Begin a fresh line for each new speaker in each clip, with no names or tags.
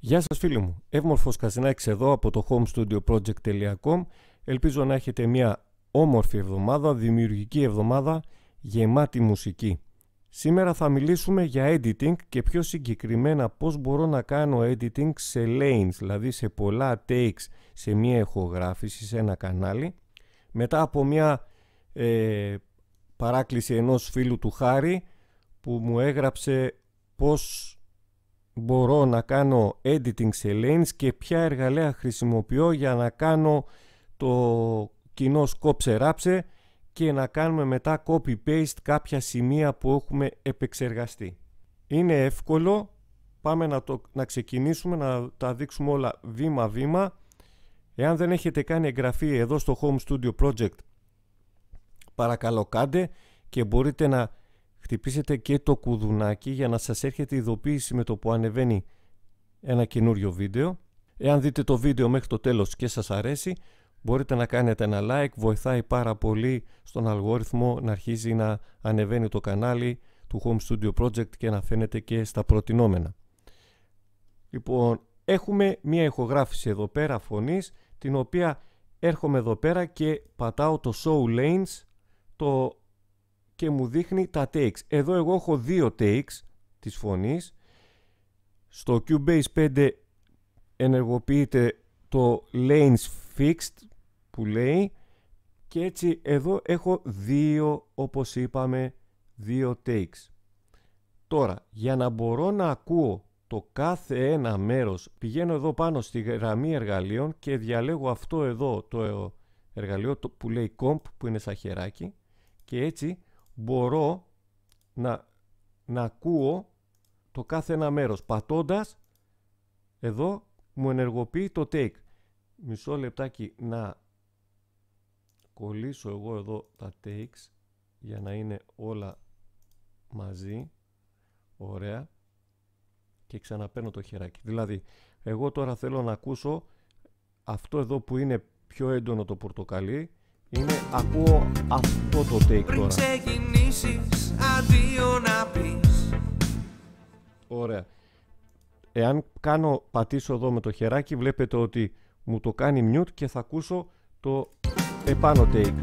Γεια σας φίλοι μου, Εύμορφος Κασινάκης εδώ από το homestudioproject.com Ελπίζω να έχετε μια όμορφη εβδομάδα, δημιουργική εβδομάδα, γεμάτη μουσική. Σήμερα θα μιλήσουμε για editing και πιο συγκεκριμένα πώς μπορώ να κάνω editing σε lanes, δηλαδή σε πολλά takes, σε μια εχογράφηση, σε ένα κανάλι. Μετά από μια ε, παράκληση ενός φίλου του Χάρη που μου έγραψε πώς μπορώ να κάνω editing σε lanes και ποια εργαλεία χρησιμοποιώ για να κάνω το κοινό σκόψε ράψε και να κάνουμε μετά copy paste κάποια σημεία που έχουμε επεξεργαστεί. Είναι εύκολο, πάμε να, το, να ξεκινήσουμε να τα δείξουμε όλα βήμα βήμα. Εάν δεν έχετε κάνει εγγραφή εδώ στο Home Studio Project παρακαλώ κάντε και μπορείτε να χτυπήσετε και το κουδουνάκι για να σας έρχεται ειδοποίηση με το που ανεβαίνει ένα καινούριο βίντεο. Εάν δείτε το βίντεο μέχρι το τέλος και σας αρέσει, μπορείτε να κάνετε ένα like, βοηθάει πάρα πολύ στον αλγόριθμο να αρχίζει να ανεβαίνει το κανάλι του Home Studio Project και να φαίνεται και στα προτινόμενα. Λοιπόν, έχουμε μία ηχογράφηση εδώ πέρα φωνής, την οποία έρχομαι εδώ πέρα και πατάω το Show Lanes, το και μου δείχνει τα takes. Εδώ εγώ έχω δύο takes της φωνής. Στο Cubase 5 ενεργοποιείται το lanes fixed που λέει και έτσι εδώ έχω δύο όπως είπαμε δύο takes. Τώρα για να μπορώ να ακούω το κάθε ένα μέρος πηγαίνω εδώ πάνω στη γραμμή εργαλείων και διαλέγω αυτό εδώ το εργαλείο που λέει comp που είναι στα χεράκι και έτσι μπορώ να, να ακούω το κάθε ένα μέρος. Πατώντας, εδώ μου ενεργοποιεί το take. Μισό λεπτάκι να κολλήσω εγώ εδώ τα takes για να είναι όλα μαζί. Ωραία. Και ξαναπαίνω το χεράκι. Δηλαδή, εγώ τώρα θέλω να ακούσω αυτό εδώ που είναι πιο έντονο το πορτοκαλί είναι, ακούω αυτό το take τώρα. να πεις. Ωραία. Εάν κάνω, πατήσω εδώ με το χεράκι, βλέπετε ότι μου το κάνει mute και θα ακούσω το επάνω take.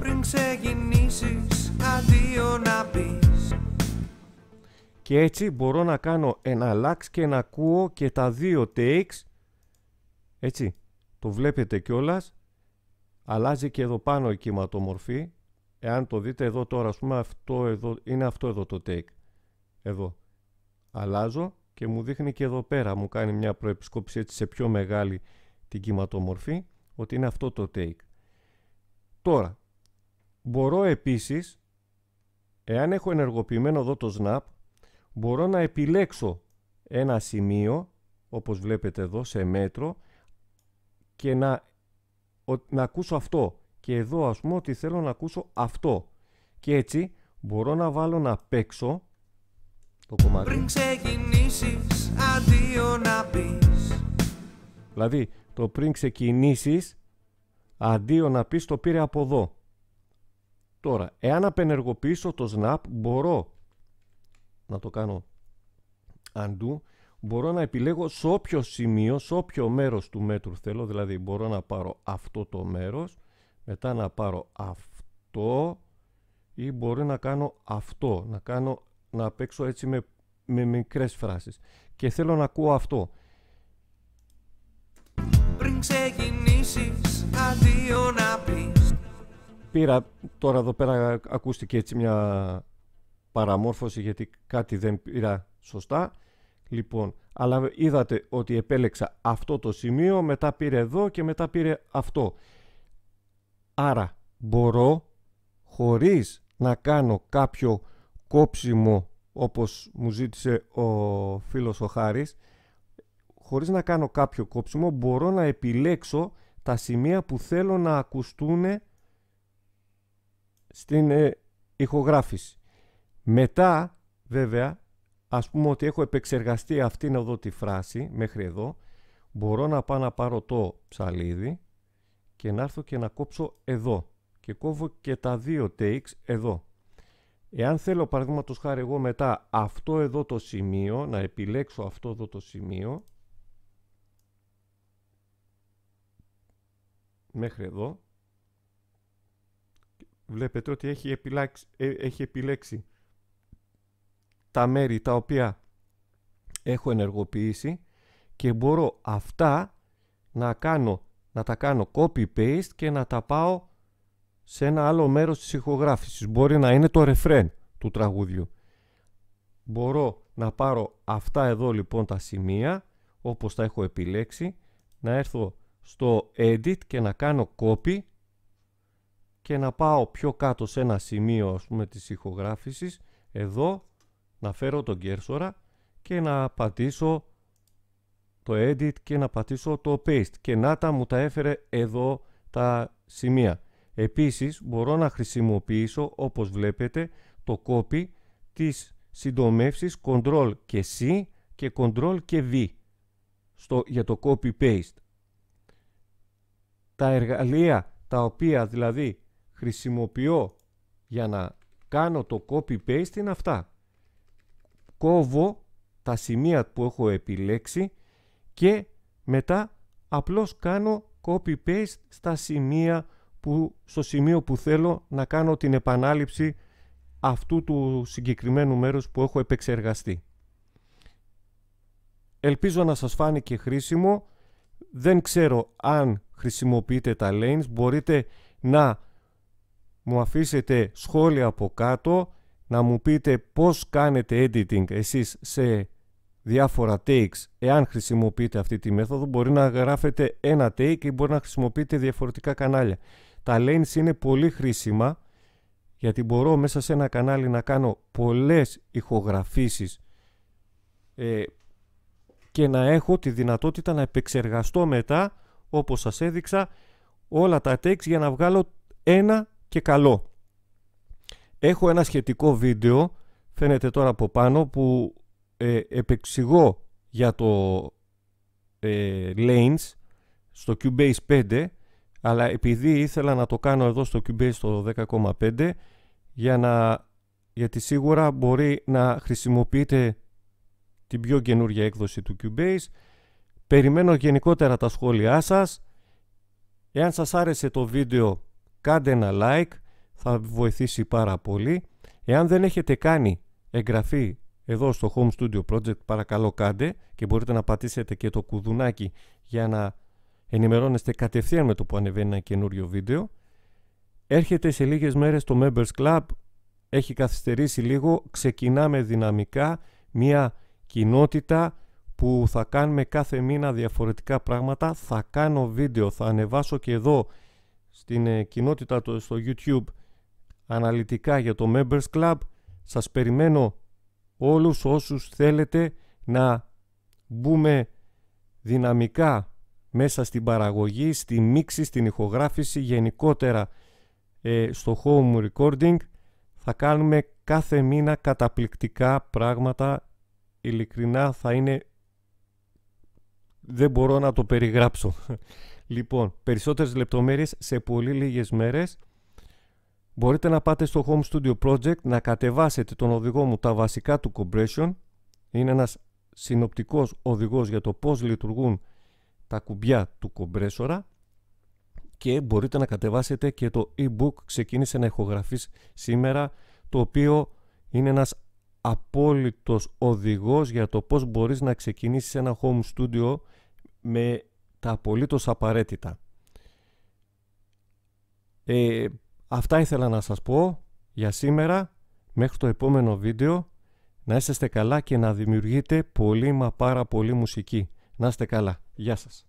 Πριν ξεκινήσεις, αντίο να Και έτσι μπορώ να κάνω ένα lax και να ακούω και τα δύο takes. Έτσι, το βλέπετε κιόλας αλλάζει και εδώ πάνω η κυματομορφή. Εάν το δείτε εδώ τώρα, ας πούμε, αυτό εδώ, είναι αυτό εδώ το take. Εδώ. Αλλάζω και μου δείχνει και εδώ πέρα, μου κάνει μια προεπισκόπηση έτσι σε πιο μεγάλη την κυματομορφή, ότι είναι αυτό το take. Τώρα, μπορώ επίσης, εάν έχω ενεργοποιημένο εδώ το snap, μπορώ να επιλέξω ένα σημείο, όπως βλέπετε εδώ, σε μέτρο, και να να ακούσω αυτό και εδώ ας πούμε ότι θέλω να ακούσω αυτό και έτσι μπορώ να βάλω να παίξω το κομμάτι. Πριν ξεκινήσεις, αντίο να πεις. Δηλαδή, το πριν ξεκινήσεις, αντίο να πεις το πήρε από εδώ. Τώρα, εάν απενεργοποιήσω το snap, μπορώ να το κάνω undo μπορώ να επιλέγω σε όποιο σημείο, σε όποιο μέρος του μέτρου θέλω, δηλαδή μπορώ να πάρω αυτό το μέρος, μετά να πάρω αυτό ή μπορώ να κάνω αυτό, να, κάνω, να παίξω έτσι με, με μικρές φράσεις. Και θέλω να ακούω αυτό. Πριν ξεκινήσεις, άδειο να πεις. Πήρα, τώρα εδώ πέρα ακούστηκε έτσι μια παραμόρφωση γιατί κάτι δεν πήρα σωστά. Λοιπόν, αλλά είδατε ότι επέλεξα αυτό το σημείο, μετά πήρε εδώ και μετά πήρε αυτό. Άρα μπορώ χωρίς να κάνω κάποιο κόψιμο όπως μου ζήτησε ο φίλος ο Χάρης, χωρίς να κάνω κάποιο κόψιμο μπορώ να επιλέξω τα σημεία που θέλω να ακουστούν στην ε, ηχογράφηση. Μετά βέβαια ας πούμε ότι έχω επεξεργαστεί αυτήν εδώ τη φράση μέχρι εδώ, μπορώ να πάω να πάρω το ψαλίδι και να έρθω και να κόψω εδώ και κόβω και τα δύο takes εδώ. Εάν θέλω παραδείγματος χάρη εγώ μετά αυτό εδώ το σημείο, να επιλέξω αυτό εδώ το σημείο, μέχρι εδώ, βλέπετε ότι έχει ε, έχει επιλέξει τα μέρη τα οποία έχω ενεργοποιήσει και μπορώ αυτά να, κάνω, να τα κάνω copy-paste και να τα πάω σε ένα άλλο μέρος της ηχογράφησης. Μπορεί να είναι το ρεφρέν του τραγουδιού. Μπορώ να πάρω αυτά εδώ λοιπόν τα σημεία, όπως τα έχω επιλέξει, να έρθω στο edit και να κάνω copy και να πάω πιο κάτω σε ένα σημείο ας πούμε της ηχογράφησης, εδώ να φέρω τον κέρσορα και να πατήσω το edit και να πατήσω το paste και να τα μου τα έφερε εδώ τα σημεία. Επίσης μπορώ να χρησιμοποιήσω όπως βλέπετε το copy της συντομεύσης Ctrl και C και Ctrl και V στο, για το copy paste. Τα εργαλεία τα οποία δηλαδή χρησιμοποιώ για να κάνω το copy paste είναι αυτά κόβω τα σημεία που έχω επιλέξει και μετά απλώς κάνω copy-paste στα σημεία που, στο σημείο που θέλω να κάνω την επανάληψη αυτού του συγκεκριμένου μέρους που έχω επεξεργαστεί. Ελπίζω να σας φάνηκε χρήσιμο. Δεν ξέρω αν χρησιμοποιείτε τα lanes. Μπορείτε να μου αφήσετε σχόλια από κάτω να μου πείτε πώς κάνετε editing εσείς σε διάφορα takes εάν χρησιμοποιείτε αυτή τη μέθοδο μπορεί να γράφετε ένα take ή μπορεί να χρησιμοποιείτε διαφορετικά κανάλια τα lanes είναι πολύ χρήσιμα γιατί μπορώ μέσα σε ένα κανάλι να κάνω πολλές ηχογραφήσεις ε, και να έχω τη δυνατότητα να επεξεργαστώ μετά όπως σας έδειξα όλα τα takes για να βγάλω ένα και καλό Έχω ένα σχετικό βίντεο, φαίνεται τώρα από πάνω, που ε, επεξηγώ για το ε, Lanes στο Cubase 5, αλλά επειδή ήθελα να το κάνω εδώ στο Cubase το 10,5, για να, γιατί σίγουρα μπορεί να χρησιμοποιείτε την πιο καινούργια έκδοση του Cubase. Περιμένω γενικότερα τα σχόλιά σας. Εάν σας άρεσε το βίντεο κάντε ένα like, θα βοηθήσει πάρα πολύ. Εάν δεν έχετε κάνει εγγραφή εδώ στο Home Studio Project παρακαλώ κάντε και μπορείτε να πατήσετε και το κουδουνάκι για να ενημερώνεστε κατευθείαν με το που ανεβαίνει ένα καινούριο βίντεο. Έρχεται σε λίγες μέρες το Members Club, έχει καθυστερήσει λίγο, ξεκινάμε δυναμικά μια κοινότητα που θα κάνουμε κάθε μήνα διαφορετικά πράγματα. Θα κάνω βίντεο, θα ανεβάσω και εδώ στην ε, κοινότητα στο YouTube αναλυτικά για το Members Club. Σας περιμένω όλους όσους θέλετε να μπούμε δυναμικά μέσα στην παραγωγή, στη μίξη, στην ηχογράφηση, γενικότερα ε, στο home recording. Θα κάνουμε κάθε μήνα καταπληκτικά πράγματα. Ειλικρινά θα είναι... Δεν μπορώ να το περιγράψω. Λοιπόν, περισσότερες λεπτομέρειες σε πολύ λίγες μέρες μπορείτε να πάτε στο Home Studio Project να κατεβάσετε τον οδηγό μου τα βασικά του compression. Είναι ένας συνοπτικός οδηγός για το πώς λειτουργούν τα κουμπιά του κομπρέσορα και μπορείτε να κατεβάσετε και το e-book ξεκίνησε να ηχογραφείς σήμερα το οποίο είναι ένας απόλυτος οδηγός για το πώς μπορείς να ξεκινήσεις ένα home studio με τα απολύτως απαραίτητα. Ε, Αυτά ήθελα να σας πω για σήμερα. Μέχρι το επόμενο βίντεο να είστε καλά και να δημιουργείτε πολύ μα πάρα πολύ μουσική. Να είστε καλά. Γεια σας.